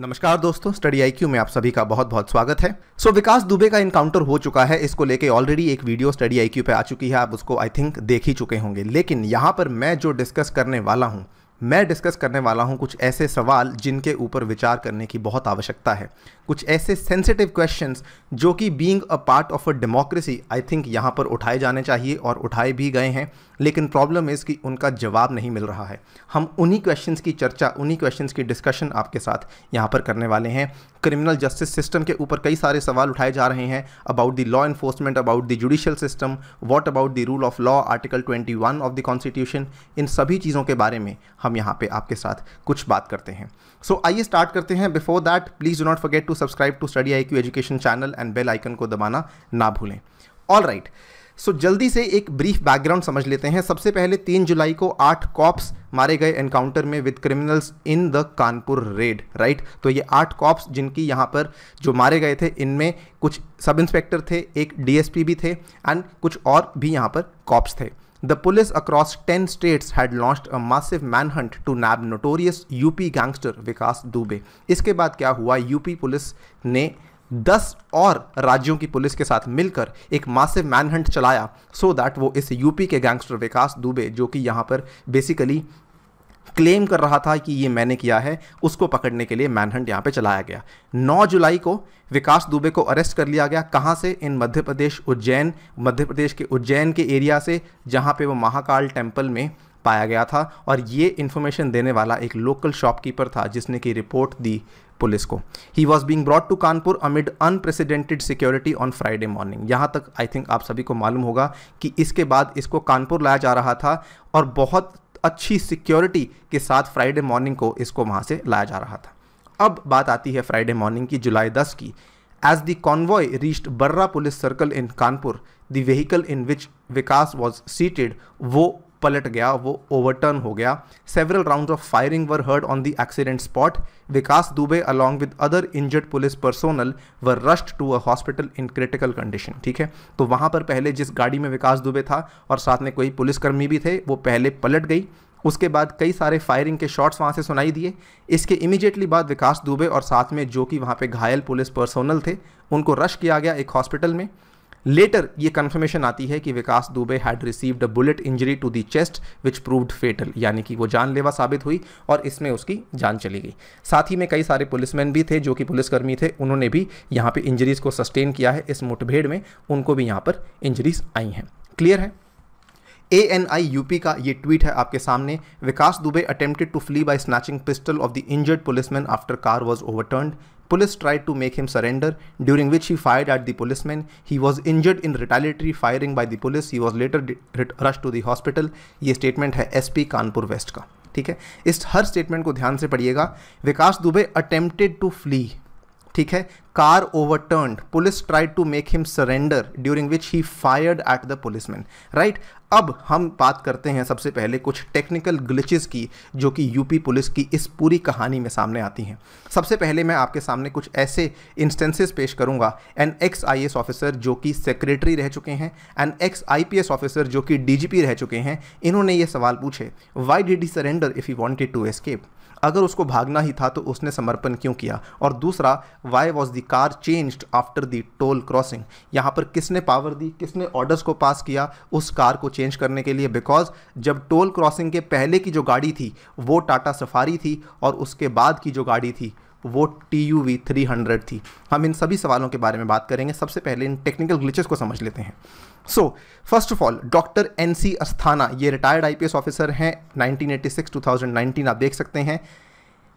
नमस्कार दोस्तों study I Q में आप सभी का बहुत बहुत स्वागत है सो so, विकास दुबे का इनकाउंटर हो चुका है इसको लेके ऑलरेडी एक वीडियो स्टडी आई क्यू पे आ चुकी है आप उसको आई थिंक देख ही चुके होंगे लेकिन यहाँ पर मैं जो डिस्कस करने वाला हूँ मैं डिस्कस करने वाला हूं कुछ ऐसे सवाल जिनके ऊपर विचार करने की बहुत आवश्यकता है कुछ ऐसे सेंसिटिव क्वेश्चंस जो कि being a part of a democracy I think यहां पर उठाए जाने चाहिए और उठाए भी गए हैं लेकिन प्रॉब्लम इज़ कि उनका जवाब नहीं मिल रहा है हम उन्हीं क्वेश्चंस की चर्चा उन्हीं क्वेश्चंस की डिस्कशन आपके साथ यहाँ पर करने वाले हैं क्रिमिनल जस्टिस सिस्टम के ऊपर कई सारे सवाल उठाए जा रहे हैं about the law enforcement about the judicial system what about the rule of law article twenty of the constitution इन सभी चीज़ों के बारे में हम यहाँ पे आपके साथ कुछ बात करते हैं सो so, आइए स्टार्ट करते हैं before that please do not forget to subscribe to study I Q education channel and bell icon को दबाना ना भूलें ऑल राइट सो जल्दी से एक ब्रीफ बैकग्राउंड समझ लेते हैं सबसे पहले तीन जुलाई को आठ कॉप्स मारे गए एनकाउंटर में with criminals in the Kanpur raid right तो ये आठ कॉप्स जिनकी यहाँ पर जो मारे गए थे इनमें कुछ सब इंस्पेक्टर थे एक डीएसपी भी थे एंड कुछ और भी यहाँ पर कॉप्स थे The police across 10 states had launched a massive manhunt to nab notorious UP gangster Vikas Dubey इसके बाद क्या हुआ यूपी पुलिस ने 10 और राज्यों की पुलिस के साथ मिलकर एक मासिव मैनहंट चलाया सो so दैट वो इस यूपी के गैंगस्टर विकास दुबे जो कि यहाँ पर बेसिकली क्लेम कर रहा था कि ये मैंने किया है उसको पकड़ने के लिए मैनहंट यहाँ पे चलाया गया 9 जुलाई को विकास दुबे को अरेस्ट कर लिया गया कहाँ से इन मध्य प्रदेश उज्जैन मध्य प्रदेश के उज्जैन के एरिया से जहाँ पे वो महाकाल टेम्पल में पाया गया था और ये इन्फॉर्मेशन देने वाला एक लोकल शॉपकीपर था जिसने की रिपोर्ट दी पुलिस को he was being brought to Kanpur amid unprecedented security on Friday morning यहाँ तक आई थिंक आप सभी को मालूम होगा कि इसके बाद इसको कानपुर लाया जा रहा था और बहुत अच्छी सिक्योरिटी के साथ फ्राइडे मॉर्निंग को इसको वहाँ से लाया जा रहा था अब बात आती है फ्राइडे मॉर्निंग की जुलाई 10 की as the convoy reached Barra police circle in Kanpur the vehicle in which Vikas was seated वो पलट गया वो ओवरटर्न हो गया several round of firing were heard on the accident spot Vikas Dubey along with other injured police personnel were rushed to a hospital in critical condition ठीक है तो वहाँ पर पहले जिस गाड़ी में विकास दुबे था और साथ में कोई पुलिसकर्मी भी थे वो पहले पलट गई उसके बाद कई सारे फायरिंग के शॉट्स वहाँ से सुनाई दिए इसके इमीजिएटली बाद विकास दुबे और साथ में जो कि वहाँ पे घायल पुलिस पर्सोनल थे उनको रश किया गया एक हॉस्पिटल में लेटर ये कन्फर्मेशन आती है कि Vikas Dubey had received a bullet injury to the chest which proved fatal यानी कि वो जानलेवा साबित हुई और इसमें उसकी जान चली गई साथ ही में कई सारे पुलिसमैन भी थे जो कि पुलिसकर्मी थे उन्होंने भी यहाँ पे इंजरीज़ को सस्टेन किया है इस मुठभेड़ में उनको भी यहाँ पर इंजरीज आई हैं क्लियर है ए एन आई यूपी का ये ट्वीट है आपके सामने Vikas Dubey attempted to flee by snatching pistol off the injured policeman after car was overturn Police tried to make him surrender, during which he fired at the policeman. He was injured in retaliatory firing by the police. He was later rushed to the hospital. ये statement है SP Kanpur west का ठीक है इस हर statement को ध्यान से पढ़िएगा Vikas Dubey attempted to flee ठीक है car overturn police tried to make him surrender during which he fired at the policeman right अब हम बात करते हैं सबसे पहले कुछ टेक्निकल ग्लिचेस की जो कि यूपी पुलिस की इस पूरी कहानी में सामने आती हैं सबसे पहले मैं आपके सामने कुछ ऐसे इंस्टेंसेस पेश करूंगा एन एक्स आई ऑफिसर जो कि सेक्रेटरी रह चुके हैं एन एक्स आई ऑफिसर जो कि डीजीपी रह चुके हैं इन्होंने ये सवाल पूछे why did he surrender if you wanted to escape अगर उसको भागना ही था तो उसने समर्पण क्यों किया और दूसरा why was the car changed after the toll crossing यहाँ पर किसने पावर दी किसने ऑर्डर्स को पास किया उस कार को चेंज करने के लिए बिकॉज जब टोल क्रॉसिंग के पहले की जो गाड़ी थी वो टाटा सफारी थी और उसके बाद की जो गाड़ी थी वो T U V three hundred थी हम इन सभी सवालों के बारे में बात करेंगे सबसे पहले इन टेक्निकल ग्लिचेस को समझ लेते हैं so first of all doctor N C Asthana ये रिटायर्ड आईपीएस ऑफिसर हैं 1986 2019 आप देख सकते हैं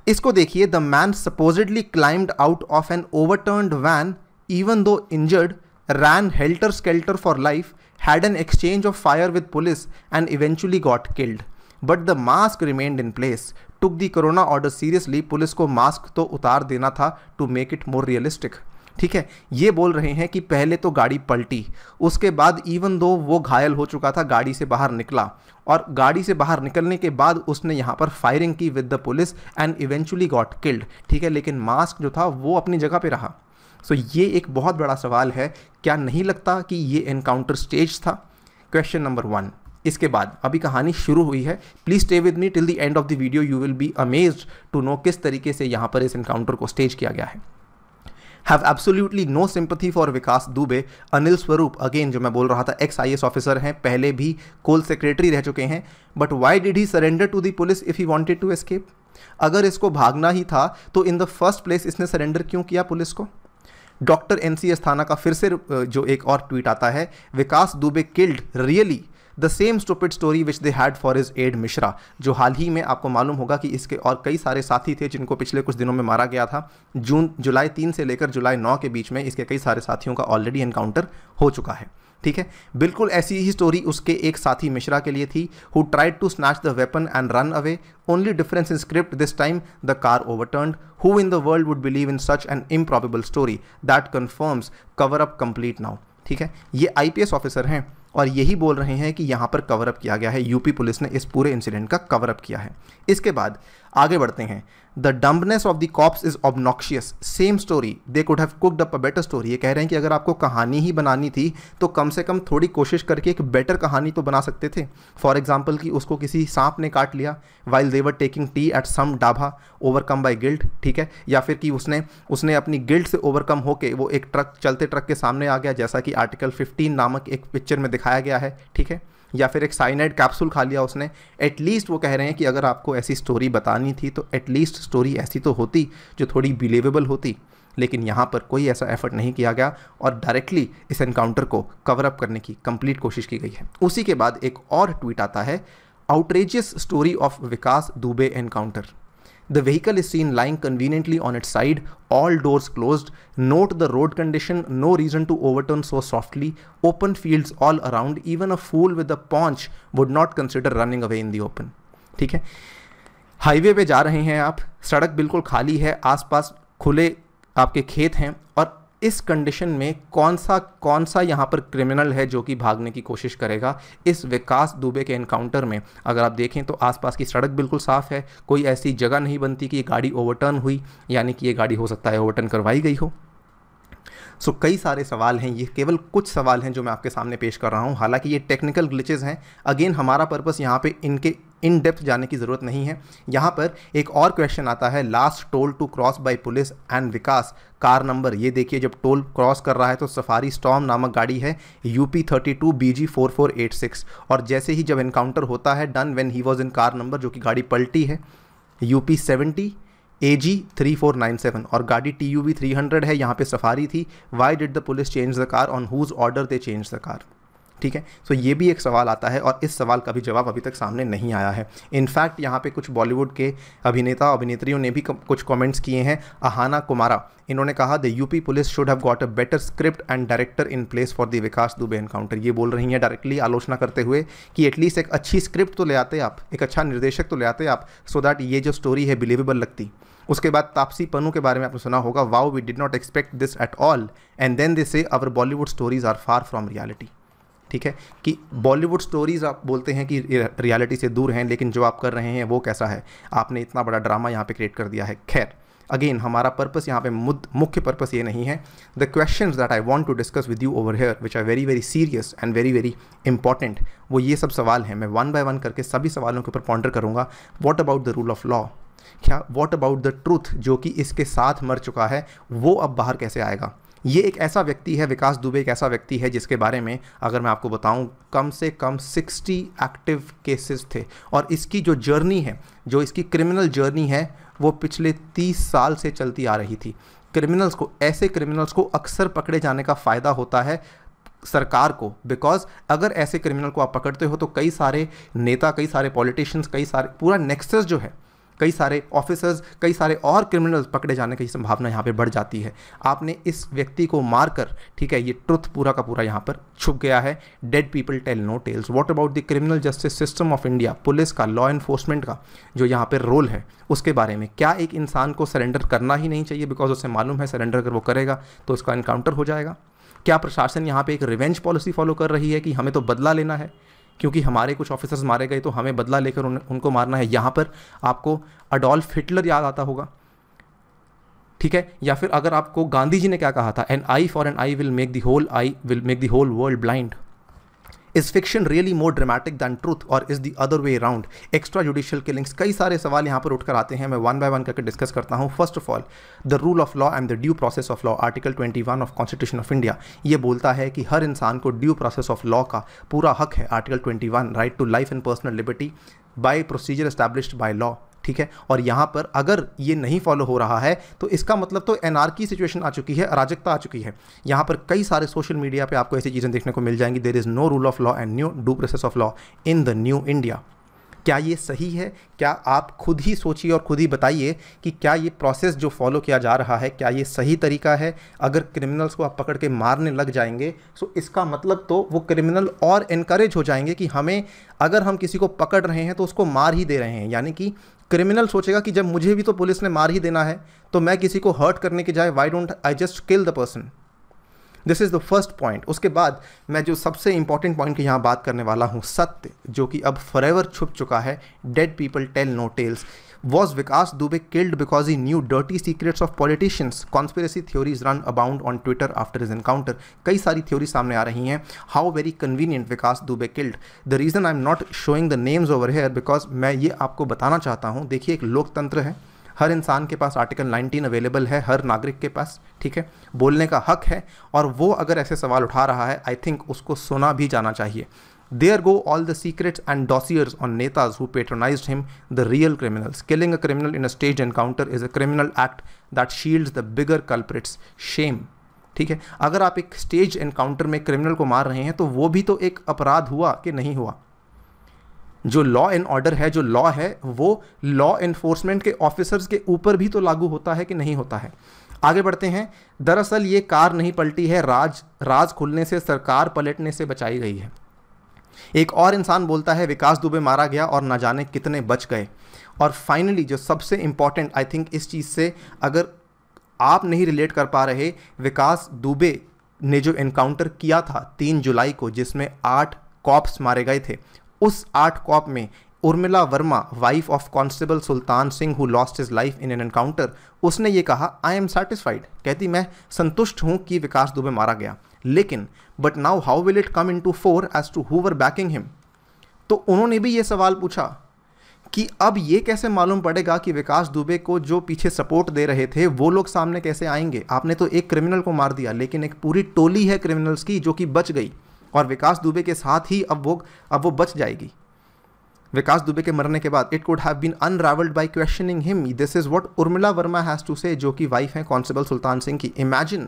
इसको देखिए the man supposedly climbed out of an overturned van even though injured ran helter skelter for life had an exchange of fire with police and eventually got killed but the mask remained in place took the corona order seriously police को mask तो उतार देना था to make it more realistic ठीक है ये बोल रहे हैं कि पहले तो गाड़ी पलटी उसके बाद इवन दो वो घायल हो चुका था गाड़ी से बाहर निकला और गाड़ी से बाहर निकलने के बाद उसने यहाँ पर फायरिंग की with the police and eventually got killed ठीक है लेकिन मास्क जो था वो अपनी जगह पे रहा सो so, ये एक बहुत बड़ा सवाल है क्या नहीं लगता कि ये इनकाउंटर स्टेज था क्वेश्चन नंबर वन इसके बाद अभी कहानी शुरू हुई है please stay with me till the end of the video you will be amaze to know किस तरीके से यहां पर इस एनकाउंटर को स्टेज किया गया है have absolutely no sympathy for Vikas Dubey Anil Swaroop again जो मैं बोल रहा था एक्स आई एस ऑफिसर हैं पहले भी कोल सेक्रेटरी रह चुके हैं but why did he surrender to the police if he wanted to escape अगर इसको भागना ही था तो इन द फर्स्ट प्लेस इसने सरेंडर क्यों किया पुलिस को डॉक्टर एन सी एस थाना का फिर से जो एक और ट्वीट आता है Vikas Dubey killed really the same stupid story which they had for his aide Mishra जो हाल ही में आपको मालूम होगा कि इसके और कई सारे साथी थे जिनको पिछले कुछ दिनों में मारा गया था जून जुलाई तीन से लेकर जुलाई नौ के बीच में इसके कई सारे साथियों का ऑलरेडी एनकाउंटर हो चुका है ठीक है बिल्कुल ऐसी ही स्टोरी उसके एक साथी मिश्रा के लिए थी who tried to snatch the weapon and run away only difference in script this time the car overturn who in the world would believe in such an improbable story that confirms cover up complete now ठीक है ये IPS officer हैं और यही बोल रहे हैं कि यहाँ पर कवरअप किया गया है यूपी पुलिस ने इस पूरे इंसिडेंट का कवरअप किया है इसके बाद आगे बढ़ते हैं the dumbness of the cops is obnoxious same story they could have cooked up a better story ये कह रहे हैं कि अगर आपको कहानी ही बनानी थी तो कम से कम थोड़ी कोशिश करके एक बेटर कहानी तो बना सकते थे फॉर एग्जाम्पल कि उसको किसी सांप ने काट लिया while they were taking tea at some dhaba overcome by guilt ठीक है या फिर कि उसने उसने अपनी गिल्ट से ओवरकम होकर वो एक ट्रक चलते ट्रक के सामने आ गया जैसा कि आर्टिकल फिफ्टीन नामक एक पिक्चर में दिखाया गया है ठीक है या फिर एक साइनाइड कैप्सूल खा लिया उसने एटलीस्ट वो कह रहे हैं कि अगर आपको ऐसी स्टोरी बतानी थी तो एटलीस्ट स्टोरी ऐसी तो होती जो थोड़ी बिलीवेबल होती लेकिन यहाँ पर कोई ऐसा एफर्ट नहीं किया गया और डायरेक्टली इस एनकाउंटर को कवर अप करने की कंप्लीट कोशिश की गई है उसी के बाद एक और ट्वीट आता है outrageous story of Vikas Dubey encounter The vehicle is seen lying conveniently on its side, all doors closed. Note the road condition, no reason to overturn so softly. Open fields all around, even a fool with a paunch would not consider running away in the open. ठीक है highway पे जा रहे हैं आप सड़क बिल्कुल खाली है आसपास खुले आपके खेत हैं और इस कंडीशन में कौन सा कौन सा यहाँ पर क्रिमिनल है जो कि भागने की कोशिश करेगा इस विकास दुबे के एनकाउंटर में अगर आप देखें तो आसपास की सड़क बिल्कुल साफ़ है कोई ऐसी जगह नहीं बनती कि ये गाड़ी ओवरटर्न हुई यानी कि ये गाड़ी हो सकता है ओवरटर्न करवाई गई हो सो so, कई सारे सवाल हैं ये केवल कुछ सवाल हैं जो मैं आपके सामने पेश कर रहा हूँ हालांकि ये टेक्निकल ग्लिचेज़ हैं अगेन हमारा पर्पस यहाँ पे इनके इन डेप्थ जाने की ज़रूरत नहीं है यहाँ पर एक और क्वेश्चन आता है last toll to cross by police and Vikas car number ये देखिए जब टोल क्रॉस कर रहा है तो सफारी स्टॉम नामक गाड़ी है U P thirty two B G four four eight six और जैसे ही जब इनकाउंटर होता है done when he was in car number जो कि गाड़ी पलटी है U P seventy A G three four nine seven और गाड़ी T U V three hundred है यहाँ पे सफारी थी why did the police change the car on whose order they change the car ठीक है सो ये भी एक सवाल आता है और इस सवाल का भी जवाब अभी तक सामने नहीं आया है इनफैक्ट यहाँ पे कुछ बॉलीवुड के अभिनेता अभिनेत्रियों ने भी कुछ कमेंट्स किए हैं अहाना कुमारा इन्होंने कहा the UP police should have got a better script and director in place for the Vikas Dubey encounter ये बोल रही हैं डायरेक्टली आलोचना करते हुए कि एटलीस्ट एक अच्छी स्क्रिप्ट तो ले आते आप एक अच्छा निर्देशक तो ले आते आप सो so दैट ये जो स्टोरी है बिलीवेबल लगती उसके बाद तापसी पन्नू के बारे में आपने सुना होगा wow we did not expect this at all and then they say our Bollywood stories are far from reality ठीक है कि बॉलीवुड स्टोरीज़ आप बोलते हैं कि रियलिटी से दूर हैं लेकिन जो आप कर रहे हैं वो कैसा है आपने इतना बड़ा ड्रामा यहाँ पे क्रिएट कर दिया है खैर अगेन हमारा पर्पस यहाँ पे मुख्य पर्पस ये नहीं है the question that I want to discuss with you over here which are very very serious and very very important वो ये सब सवाल हैं मैं वन बाय वन करके सभी सवालों के ऊपर पॉन्डर करूँगा what about the rule of law क्या वॉट अबाउट द ट्रूथ जो कि इसके साथ मर चुका है वो अब बाहर कैसे आएगा ये एक ऐसा व्यक्ति है विकास दुबे एक ऐसा व्यक्ति है जिसके बारे में अगर मैं आपको बताऊं कम से कम 60 एक्टिव केसेस थे और इसकी जो जर्नी है जो इसकी क्रिमिनल जर्नी है वो पिछले 30 साल से चलती आ रही थी क्रिमिनल्स को ऐसे क्रिमिनल्स को अक्सर पकड़े जाने का फ़ायदा होता है सरकार को बिकॉज अगर ऐसे क्रिमिनल को आप पकड़ते हो तो कई सारे नेता कई सारे पॉलिटिशियंस कई सारे पूरा नेक्सस जो है कई सारे ऑफिसर्स कई सारे और क्रिमिनल्स पकड़े जाने की संभावना यहाँ पर बढ़ जाती है आपने इस व्यक्ति को मारकर ठीक है ये ट्रुथ पूरा का पूरा यहाँ पर छुप गया है dead people tell no tales what about the criminal justice system of India police का लॉ इन्फोर्समेंट का जो यहाँ पर रोल है उसके बारे में क्या एक इंसान को सरेंडर करना ही नहीं चाहिए बिकॉज उसे मालूम है सरेंडर अगर वो करेगा तो उसका इनकाउंटर हो जाएगा क्या प्रशासन यहाँ पे एक रिवेंज पॉलिसी फॉलो कर रही है कि हमें तो बदला लेना है क्योंकि हमारे कुछ ऑफिसर्स मारे गए तो हमें बदला लेकर उन, उनको मारना है यहाँ पर आपको अडोल्फ हिटलर याद आता होगा ठीक है या फिर अगर आपको गांधी जी ने क्या कहा था an eye for an eye will make the whole eye will make the whole world blind is fiction really more dramatic than truth और is the other way around extra judicial killings कई सारे सवाल यहाँ पर उठकर आते हैं मैं वन बाय वन करके डिस्कस करता हूँ first of all the rule of law and the due process of law article twenty one of constitution of India ये बोलता है कि हर इंसान को ड्यू प्रोसेस ऑफ लॉ का पूरा हक है article twenty one right to life and personal liberty by procedure established by law ठीक है और यहां पर अगर ये नहीं फॉलो हो रहा है तो इसका मतलब तो एनआरकी सिचुएशन आ चुकी है अराजकता आ चुकी है यहां पर कई सारे सोशल मीडिया पे आपको ऐसी चीज़ें देखने को मिल जाएंगी there is no rule of law and new due process of law in the new India क्या ये सही है क्या आप खुद ही सोचिए और खुद ही बताइए कि क्या ये प्रोसेस जो फॉलो किया जा रहा है क्या ये सही तरीका है अगर क्रिमिनल्स को आप पकड़ के मारने लग जाएंगे सो तो इसका मतलब तो वो क्रिमिनल और इनक्रेज हो जाएंगे कि हमें अगर हम किसी को पकड़ रहे हैं तो उसको मार ही दे रहे हैं यानी कि क्रिमिनल सोचेगा कि जब मुझे भी तो पुलिस ने मार ही देना है तो मैं किसी को हर्ट करने के जाए why don't I just kill the person this is the first point उसके बाद मैं जो सबसे इंपॉर्टेंट पॉइंट की यहाँ बात करने वाला हूँ सत्य जो कि अब फॉर छुप चुका है dead people tell no tales was Vikas Dubey killed because he knew dirty secrets of politicians conspiracy theories run abound on Twitter after his encounter कई सारी थ्योरी सामने आ रही हैं how very convenient Vikas Dubey killed the reason I am not showing the names over here because मैं ये आपको बताना चाहता हूँ देखिए एक लोकतंत्र है हर इंसान के पास आर्टिकल 19 अवेलेबल है हर नागरिक के पास ठीक है बोलने का हक है और वो अगर ऐसे सवाल उठा रहा है आई थिंक उसको सुना भी जाना चाहिए there go all the secrets and dossiers on netas who patronize him the real criminals killing a criminal in a stage encounter is a criminal act that shield the bigger culprits shame ठीक है अगर आप एक stage encounter में criminal को मार रहे हैं तो वो भी तो एक अपराध हुआ कि नहीं हुआ जो लॉ एंड ऑर्डर है जो लॉ है वो लॉ इन्फोर्समेंट के ऑफिसर्स के ऊपर भी तो लागू होता है कि नहीं होता है आगे बढ़ते हैं दरअसल ये कार नहीं पलटी है राज राज खुलने से सरकार पलटने से बचाई गई है एक और इंसान बोलता है विकास दुबे मारा गया और ना जाने कितने बच गए और फाइनली जो सबसे इम्पॉर्टेंट आई थिंक इस चीज़ से अगर आप नहीं रिलेट कर पा रहे विकास दुबे ने जो इनकाउंटर किया था तीन जुलाई को जिसमें आठ कॉप्स मारे गए थे उस आर्ट कॉप में Urmila Verma wife of constable Sultan Singh who lost his life in an encounter उसने ये कहा आई एम सेटिस्फाइड कहती मैं संतुष्ट हूँ कि विकास दुबे मारा गया लेकिन but now how will it come into fore as to who were backing him तो उन्होंने भी ये सवाल पूछा कि अब ये कैसे मालूम पड़ेगा कि विकास दुबे को जो पीछे सपोर्ट दे रहे थे वो लोग सामने कैसे आएंगे आपने तो एक क्रिमिनल को मार दिया लेकिन एक पूरी टोली है क्रिमिनल्स की जो कि बच गई और विकास दुबे के साथ ही अब वो अब वो बच जाएगी विकास दुबे के मरने के बाद it could have been unravelled by questioning him this is what Urmila Verma has to say जो कि वाइफ है कॉन्स्टेबल सुल्तान सिंह की imagine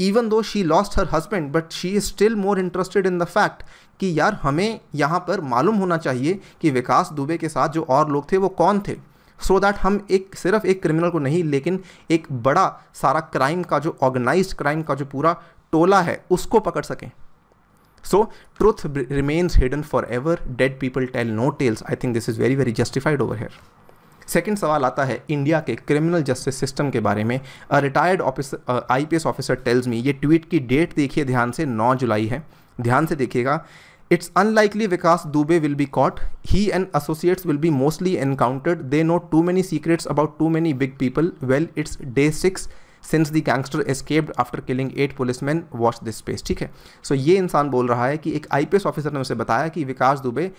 even though she lost her husband but she is still more interested in the fact कि यार हमें यहाँ पर मालूम होना चाहिए कि विकास दुबे के साथ जो और लोग थे वो कौन थे सो so दैट हम एक सिर्फ एक क्रिमिनल को नहीं लेकिन एक बड़ा सारा क्राइम का जो ऑर्गेनाइज्ड क्राइम का जो पूरा टोला है उसको पकड़ सकें So truth remains hidden forever. Dead people tell no tales. I think this is very very justified over here. Second सवाल आता है इंडिया के क्रिमिनल जस्टिस सिस्टम के बारे में retired officer I P S officer tells me ये tweet की date देखिए ध्यान से 9 जुलाई है ध्यान से देखिएगा it's unlikely Vikas Dubey will be caught he and associates will be mostly encountered they know too many secrets about too many big people well it's day six since the gangster escaped after killing eight policeman watch this space ठीक है सो so, ये इंसान बोल रहा है कि एक IPS officer ने उसे बताया कि विकास दुबे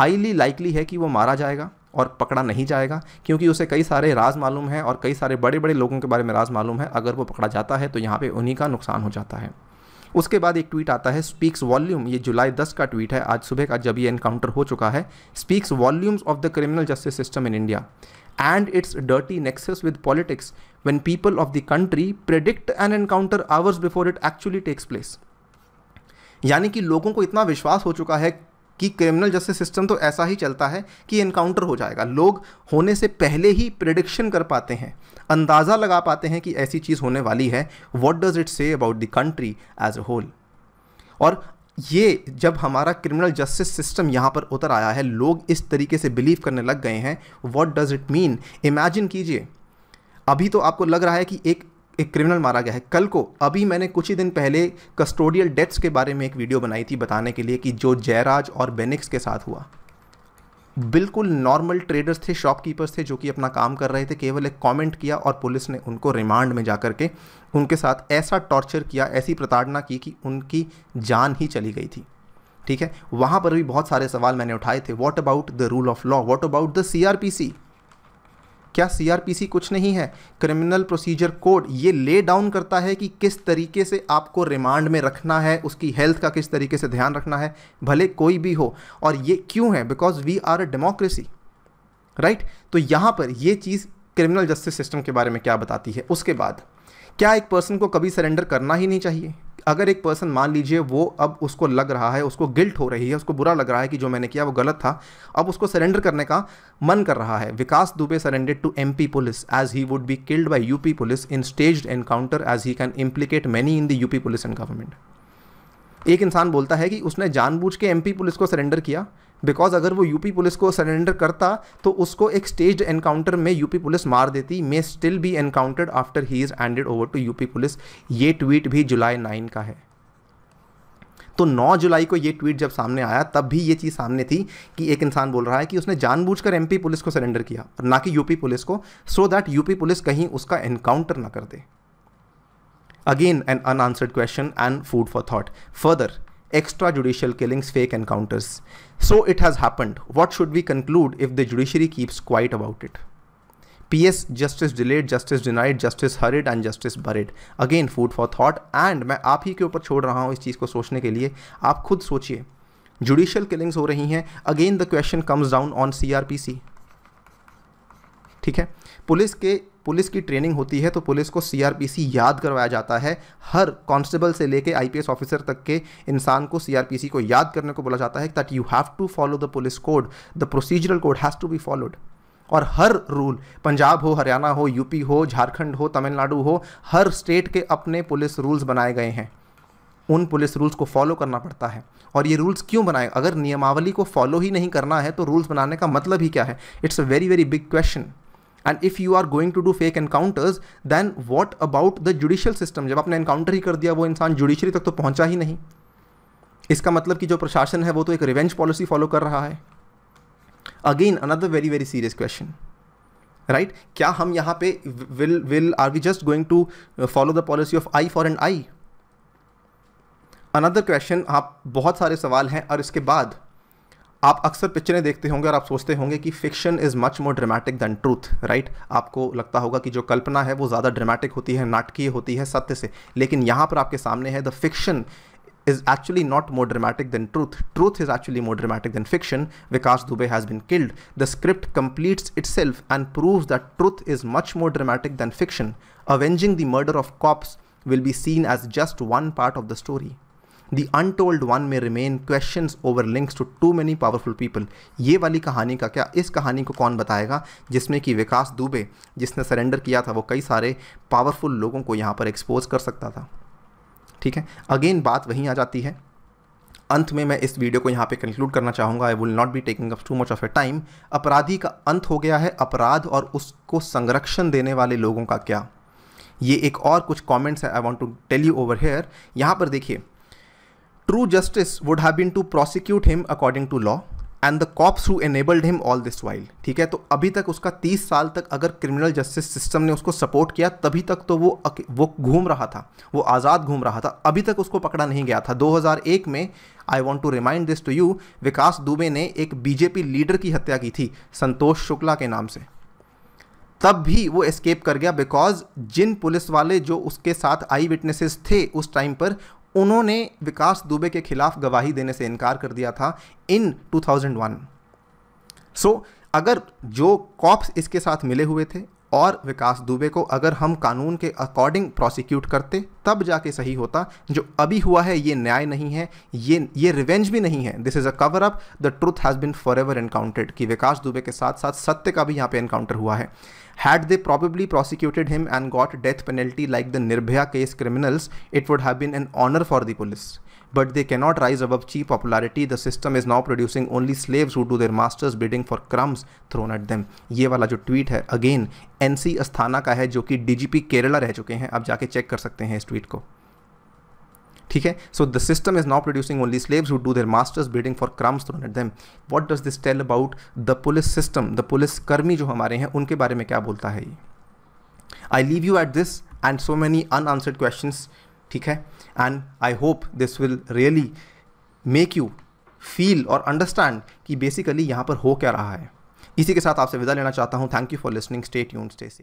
हाईली लाइकली है कि वो मारा जाएगा और पकड़ा नहीं जाएगा क्योंकि उसे कई सारे राज मालूम है और कई सारे बड़े बड़े लोगों के बारे में राज मालूम है अगर वो पकड़ा जाता है तो यहाँ पे उन्हीं का नुकसान हो जाता है उसके बाद एक ट्वीट आता है स्पीक्स वॉल्यूम ये जुलाई 10 का ट्वीट है आज सुबह का जब ये एनकाउंटर हो चुका है speaks volumes of the criminal justice system in India and its dirty nexus with politics when people of the country predict an encounter hours before it actually takes place. यानी कि लोगों को इतना विश्वास हो चुका है कि क्रिमिनल जस्टिस सिस्टम तो ऐसा ही चलता है कि इनकाउंटर हो जाएगा लोग होने से पहले ही प्रिडिक्शन कर पाते हैं अंदाज़ा लगा पाते हैं कि ऐसी चीज़ होने वाली है what does it say about the country as a whole और ये जब हमारा क्रिमिनल जस्टिस सिस्टम यहाँ पर उतर आया है लोग इस तरीके से बिलीव करने लग गए हैं what does it mean imagine कीजिए अभी तो आपको लग रहा है कि एक एक क्रिमिनल मारा गया है कल को अभी मैंने कुछ ही दिन पहले कस्टोडियल डेथ्स के बारे में एक वीडियो बनाई थी बताने के लिए कि जो जयराज और बेनिक्स के साथ हुआ बिल्कुल नॉर्मल ट्रेडर्स थे शॉपकीपर्स थे जो कि अपना काम कर रहे थे केवल एक कमेंट किया और पुलिस ने उनको रिमांड में जा के उनके साथ ऐसा टॉर्चर किया ऐसी प्रताड़ना की कि उनकी जान ही चली गई थी ठीक है वहाँ पर भी बहुत सारे सवाल मैंने उठाए थे what about the rule of law what about the C R P C क्या सीआरपीसी कुछ नहीं है क्रिमिनल प्रोसीजर कोड ये ले डाउन करता है कि किस तरीके से आपको रिमांड में रखना है उसकी हेल्थ का किस तरीके से ध्यान रखना है भले कोई भी हो और ये क्यों है because we are a democracy right तो यहाँ पर ये चीज़ क्रिमिनल जस्टिस सिस्टम के बारे में क्या बताती है उसके बाद क्या एक पर्सन को कभी सरेंडर करना ही नहीं चाहिए अगर एक पर्सन मान लीजिए वो अब उसको लग रहा है उसको गिल्ट हो रही है उसको बुरा लग रहा है कि जो मैंने किया वो गलत था अब उसको सरेंडर करने का मन कर रहा है Vikas Dubey surrendered to M police as he would be killed by P police in stage encounter as he can implicate many in the UP police and government एक इंसान बोलता है कि उसने जानबूझ के एमपी पुलिस को सरेंडर किया बिकॉज अगर वो यूपी पुलिस को सरेंडर करता तो उसको एक स्टेज एनकाउंटर में यूपी पुलिस मार देती may still be encountered after he is handed over to UP police ये ट्वीट भी जुलाई नाइन का है तो 9 जुलाई को ये ट्वीट जब सामने आया तब भी ये चीज़ सामने थी कि एक इंसान बोल रहा है कि उसने जानबूझकर एमपी पुलिस को सरेंडर किया और ना कि यूपी पुलिस को सो दैट यूपी पुलिस कहीं उसका एनकाउंटर ना कर दे again an unanswered question and food for thought further extra judicial killings fake encounters so it has happened what should we conclude if the judiciary keeps quiet about it P S justice delayed justice denied justice hurried and justice buried again food for thought and मैं आप ही के ऊपर छोड़ रहा हूँ इस चीज़ को सोचने के लिए आप खुद सोचिए जुडिशियल किलिंग्स हो रही हैं again the question comes down on C R P C ठीक है पुलिस के पुलिस की ट्रेनिंग होती है तो पुलिस को सीआरपीसी याद करवाया जाता है हर कांस्टेबल से लेके आईपीएस ऑफिसर तक के इंसान को सीआरपीसी को याद करने को बोला जाता है that you have to follow the police code the procedural code has to be followed और हर रूल पंजाब हो हरियाणा हो यूपी हो झारखंड हो तमिलनाडु हो हर स्टेट के अपने पुलिस रूल्स बनाए गए हैं उन पुलिस रूल्स को फॉलो करना पड़ता है और ये रूल्स क्यों बनाए अगर नियमावली को फॉलो ही नहीं करना है तो रूल्स बनाने का मतलब ही क्या है it's a very very big question and if you are going to do fake encounters then what about the judicial system जब आपने एनकाउंटर ही कर दिया वो इंसान जुडिशरी तक तो पहुंचा ही नहीं इसका मतलब कि जो प्रशासन है वो तो एक रिवेंज पॉलिसी फॉलो कर रहा है again another very very serious question right क्या हम यहाँ पे will will are we just going to follow the policy of eye for and eye another question आप बहुत सारे सवाल हैं और इसके बाद आप अक्सर पिक्चरें देखते होंगे और आप सोचते होंगे कि fiction is much more dramatic than truth right आपको लगता होगा कि जो कल्पना है वो ज्यादा ड्रामेटिक होती है नाटकीय होती है सत्य से लेकिन यहां पर आपके सामने है the fiction is actually not more dramatic than truth truth is actually more dramatic than fiction Vikas Dubey has been killed the script completes itself and prove that truth is much more dramatic than fiction avenging the murder of cops will be seen as just one part of the story the untold one may remain question over links to too many powerful people ये वाली कहानी का क्या इस कहानी को कौन बताएगा जिसमें कि विकास दुबे जिसने सरेंडर किया था वो कई सारे पावरफुल लोगों को यहाँ पर एक्सपोज कर सकता था ठीक है अगेन बात वहीं आ जाती है अंत में मैं इस वीडियो को यहाँ पे कंक्लूड करना चाहूँगा I will not be taking up too much of a time अपराधी का अंत हो गया है अपराध और उसको संरक्षण देने वाले लोगों का क्या ये एक और कुछ कमेंट्स है I want to tell you over here यहाँ पर देखिए True justice would have been to prosecute him according to law and the cops who enabled him all this while ठीक है तो अभी तक उसका तीस साल तक अगर क्रिमिनल जस्टिस सिस्टम ने उसको सपोर्ट किया तभी तक तो वो वो घूम रहा था वो आज़ाद घूम रहा था अभी तक उसको पकड़ा नहीं गया था 2001 में I want to remind this to you Vikas Dubey ने एक बीजेपी लीडर की हत्या की थी संतोष शुक्ला के नाम से तब भी वो एस्केप कर गया बिकॉज जिन पुलिस वाले जो उसके साथ आई विटनेसेस थे उस टाइम पर उन्होंने विकास दुबे के खिलाफ गवाही देने से इनकार कर दिया था इन 2001 सो so, अगर जो कॉप्स इसके साथ मिले हुए थे और विकास दुबे को अगर हम कानून के अकॉर्डिंग प्रोसिक्यूट करते तब जाके सही होता जो अभी हुआ है ये न्याय नहीं है ये ये रिवेंज भी नहीं है this is a cover up the truth has been forever encountered कि विकास दुबे के साथ साथ सत्य का भी यहाँ पे एनकाउंटर हुआ है had they probably prosecuted him and got death penalty like the Nirbhaya case criminals it would have been an honour for the police but they cannot rise above cheap popularity. The system is now producing only slaves who do their masters bidding for crumbs thrown at them. ये वाला जो tweet है again an C Asthana का है जो कि DGP Kerala रह चुके हैं आप जाके चेक कर सकते हैं इस ट्वीट को ठीक है so the system is now producing only slaves who do their masters bidding for crumbs thrown at them what does this tell about the police system the police कर्मी जो हमारे हैं उनके बारे में क्या बोलता है ये I leave you at this and so many unanswered questions ठीक है and I hope this will really make you feel और अंडरस्टैंड कि बेसिकली यहाँ पर हो क्या रहा है इसी के साथ आपसे विदा लेना चाहता हूँ thank you for listening stay यून स्टे से